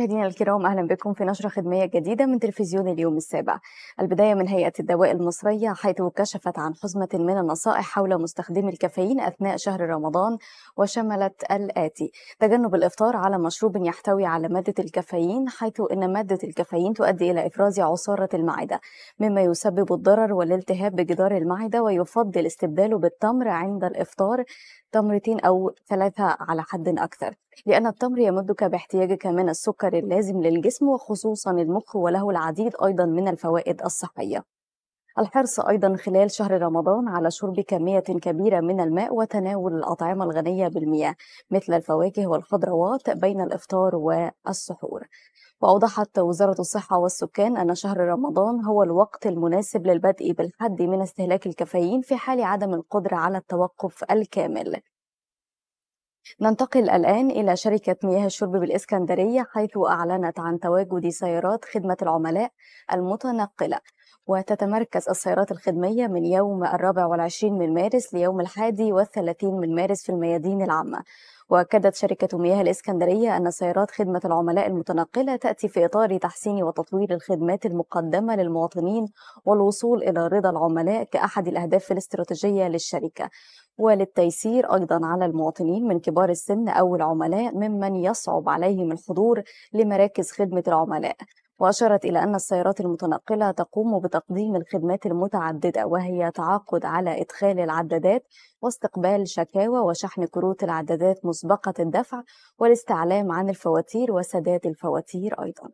مشاهدينا الكرام اهلا بكم في نشره خدميه جديده من تلفزيون اليوم السابع. البدايه من هيئه الدواء المصريه حيث كشفت عن حزمه من النصائح حول مستخدمي الكافيين اثناء شهر رمضان وشملت الاتي: تجنب الافطار على مشروب يحتوي على ماده الكافيين حيث ان ماده الكافيين تؤدي الى افراز عصاره المعده مما يسبب الضرر والالتهاب بجدار المعده ويفضل استبداله بالتمر عند الافطار تمرتين أو ثلاثة على حد أكثر لأن التمر يمدك باحتياجك من السكر اللازم للجسم وخصوصا المخ وله العديد أيضا من الفوائد الصحية الحرص أيضا خلال شهر رمضان على شرب كمية كبيرة من الماء وتناول الأطعمة الغنية بالمياه مثل الفواكه والخضروات بين الإفطار والسحور وأوضحت وزارة الصحة والسكان أن شهر رمضان هو الوقت المناسب للبدء بالحد من استهلاك الكافيين في حال عدم القدرة على التوقف الكامل ننتقل الآن إلى شركة مياه الشرب بالإسكندرية حيث أعلنت عن تواجد سيارات خدمة العملاء المتنقلة وتتمركز السيارات الخدمية من يوم الرابع والعشرين من مارس ليوم الحادي والثلاثين من مارس في الميادين العامة وأكدت شركة مياه الإسكندرية أن سيارات خدمة العملاء المتنقلة تأتي في إطار تحسين وتطوير الخدمات المقدمة للمواطنين والوصول إلى رضا العملاء كأحد الأهداف الاستراتيجية للشركة وللتيسير أيضا على المواطنين من كبار السن أو العملاء ممن يصعب عليهم الحضور لمراكز خدمة العملاء وأشارت إلى أن السيارات المتنقلة تقوم بتقديم الخدمات المتعددة وهي تعاقد على إدخال العدادات واستقبال شكاوى وشحن كروت العدادات مسبقة الدفع والاستعلام عن الفواتير وسداد الفواتير أيضاً.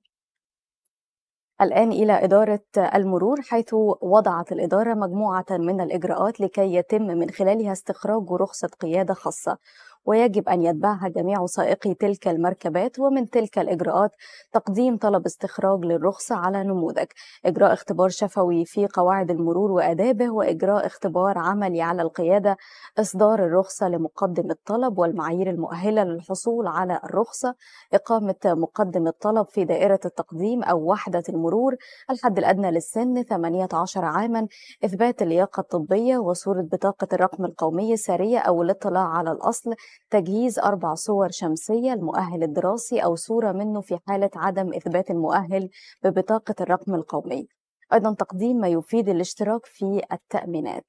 الآن إلى إدارة المرور حيث وضعت الإدارة مجموعة من الإجراءات لكي يتم من خلالها استخراج رخصة قيادة خاصة ويجب أن يتبعها جميع سائقي تلك المركبات ومن تلك الإجراءات تقديم طلب استخراج للرخصة على نموذج إجراء اختبار شفوي في قواعد المرور وآدابه وإجراء اختبار عملي على القيادة إصدار الرخصة لمقدم الطلب والمعايير المؤهلة للحصول على الرخصة إقامة مقدم الطلب في دائرة التقديم أو وحدة المرور الحد الأدنى للسن 18 عاما إثبات اللياقة الطبية وصورة بطاقة الرقم القومي السارية أو الاطلاع على الأصل تجهيز أربع صور شمسية المؤهل الدراسي أو صورة منه في حالة عدم إثبات المؤهل ببطاقة الرقم القومي أيضا تقديم ما يفيد الاشتراك في التأمينات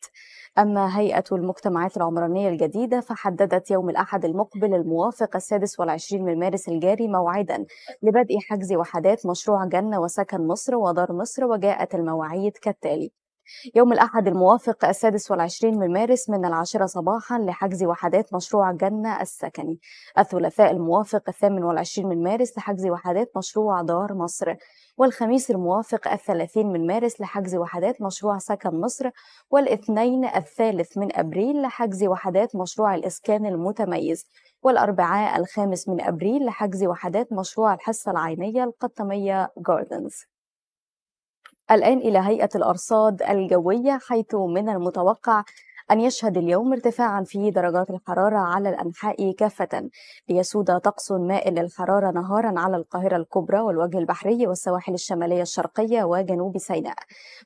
أما هيئة المجتمعات العمرانية الجديدة فحددت يوم الأحد المقبل الموافق السادس والعشرين من مارس الجاري موعدا لبدء حجز وحدات مشروع جنة وسكن مصر ودار مصر وجاءت المواعيد كالتالي يوم الأحد الموافق السادس والعشرين من مارس من العاشرة صباحا لحجز وحدات مشروع جنة السكني الثلاثاء الموافق الثامن والعشرين من مارس لحجز وحدات مشروع دار مصر والخميس الموافق الثلاثين من مارس لحجز وحدات مشروع سكن مصر والاثنين الثالث من أبريل لحجز وحدات مشروع الإسكان المتميز والأربعاء الخامس من أبريل لحجز وحدات مشروع الحصة العينية القطمية جاردنز الآن إلى هيئة الأرصاد الجوية حيث من المتوقع أن يشهد اليوم ارتفاعا في درجات الحرارة على الأنحاء كافة ليسود طقس مائل للحرارة نهارا على القاهرة الكبرى والوجه البحري والسواحل الشمالية الشرقية وجنوب سيناء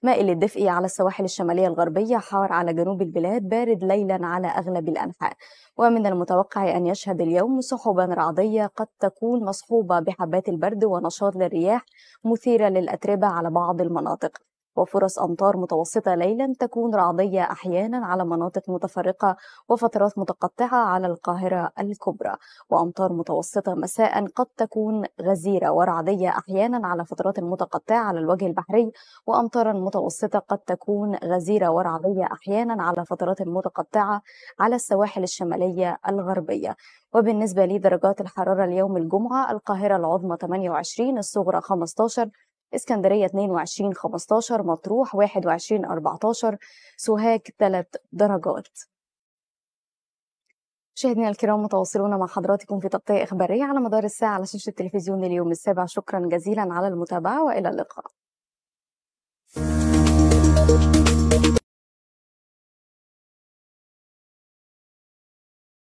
مائل الدفء على السواحل الشمالية الغربية حار على جنوب البلاد بارد ليلا على أغلب الأنحاء ومن المتوقع أن يشهد اليوم سحبا رعدية قد تكون مصحوبة بحبات البرد ونشاط للرياح مثيرة للأتربة على بعض المناطق وفرص أمطار متوسطة ليلا تكون رعدية أحيانا على مناطق متفرقة وفترات متقطعة على القاهرة الكبرى وأمطار متوسطة مساء قد تكون غزيرة ورعدية أحيانا على فترات متقطعة على الوجه البحري وأمطارا متوسطة قد تكون غزيرة ورعدية أحيانا على فترات متقطعة على السواحل الشمالية الغربية وبالنسبة لدرجات الحرارة اليوم الجمعة القاهرة العظمى 28 الصغرى 15 اسكندرية 22 15 مطروح 21 14 سوهاج 3 درجات مشاهدينا الكرام متواصلون مع حضراتكم في تغطية إخبارية على مدار الساعة على شاشة التلفزيون اليوم السابع شكرا جزيلا على المتابعة وإلى اللقاء